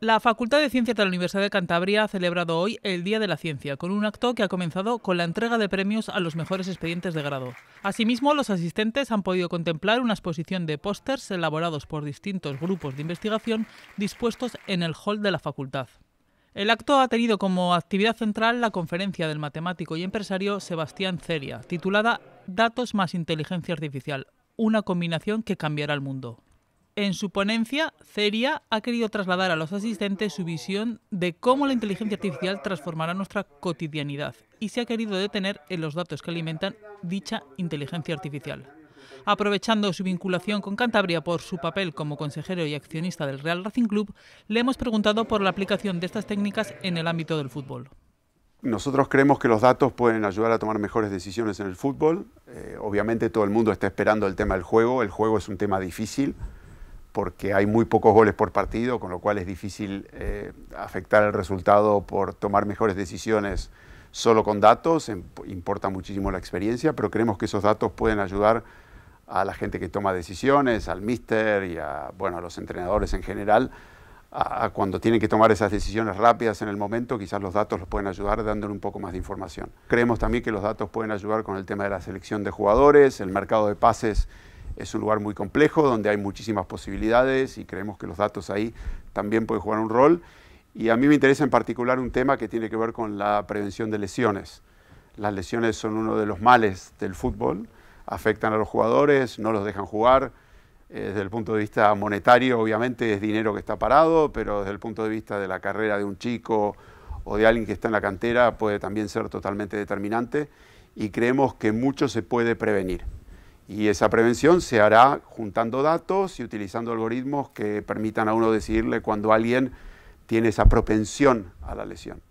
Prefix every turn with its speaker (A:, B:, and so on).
A: La Facultad de Ciencias de la Universidad de Cantabria ha celebrado hoy el Día de la Ciencia, con un acto que ha comenzado con la entrega de premios a los mejores expedientes de grado. Asimismo, los asistentes han podido contemplar una exposición de pósters elaborados por distintos grupos de investigación dispuestos en el hall de la facultad. El acto ha tenido como actividad central la conferencia del matemático y empresario Sebastián Ceria, titulada Datos más Inteligencia Artificial, una combinación que cambiará el mundo. En su ponencia, Ceria ha querido trasladar a los asistentes su visión de cómo la inteligencia artificial transformará nuestra cotidianidad y se ha querido detener en los datos que alimentan dicha inteligencia artificial. Aprovechando su vinculación con Cantabria por su papel como consejero y accionista del Real Racing Club, le hemos preguntado por la aplicación de estas técnicas en el ámbito del fútbol.
B: Nosotros creemos que los datos pueden ayudar a tomar mejores decisiones en el fútbol. Eh, obviamente todo el mundo está esperando el tema del juego. El juego es un tema difícil porque hay muy pocos goles por partido, con lo cual es difícil eh, afectar el resultado por tomar mejores decisiones solo con datos, em, importa muchísimo la experiencia, pero creemos que esos datos pueden ayudar a la gente que toma decisiones, al míster y a, bueno, a los entrenadores en general, cuando tienen que tomar esas decisiones rápidas en el momento, quizás los datos los pueden ayudar dándole un poco más de información. Creemos también que los datos pueden ayudar con el tema de la selección de jugadores, el mercado de pases es un lugar muy complejo donde hay muchísimas posibilidades y creemos que los datos ahí también pueden jugar un rol. Y a mí me interesa en particular un tema que tiene que ver con la prevención de lesiones. Las lesiones son uno de los males del fútbol, afectan a los jugadores, no los dejan jugar. Eh, desde el punto de vista monetario, obviamente, es dinero que está parado, pero desde el punto de vista de la carrera de un chico o de alguien que está en la cantera puede también ser totalmente determinante y creemos que mucho se puede prevenir. Y esa prevención se hará juntando datos y utilizando algoritmos que permitan a uno decidirle cuando alguien tiene esa propensión a la lesión.